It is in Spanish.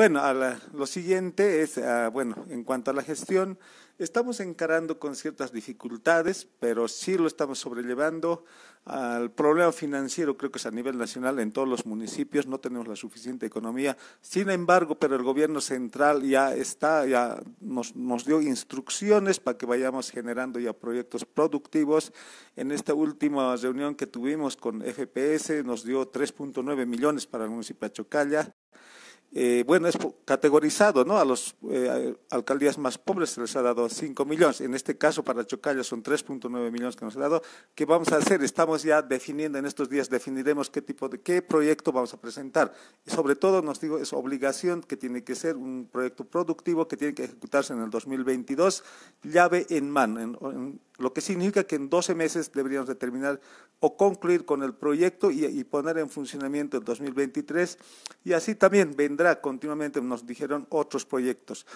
bueno, lo siguiente es, ah, bueno, en cuanto a la gestión, estamos encarando con ciertas dificultades, pero sí lo estamos sobrellevando. Al problema financiero creo que es a nivel nacional en todos los municipios, no tenemos la suficiente economía. Sin embargo, pero el gobierno central ya está, ya nos, nos dio instrucciones para que vayamos generando ya proyectos productivos. En esta última reunión que tuvimos con FPS nos dio 3.9 millones para el municipio de Chocalla. Eh, bueno, es categorizado, ¿no? A las eh, alcaldías más pobres se les ha dado 5 millones. En este caso, para Chocalla son 3.9 millones que nos ha dado. ¿Qué vamos a hacer? Estamos ya definiendo, en estos días definiremos qué tipo de, qué proyecto vamos a presentar. Y sobre todo, nos digo, es obligación que tiene que ser un proyecto productivo que tiene que ejecutarse en el 2022 llave en mano, lo que significa que en 12 meses deberíamos terminar o concluir con el proyecto y, y, poner en funcionamiento el 2023 y así también vendrá continuamente, nos dijeron, otros proyectos.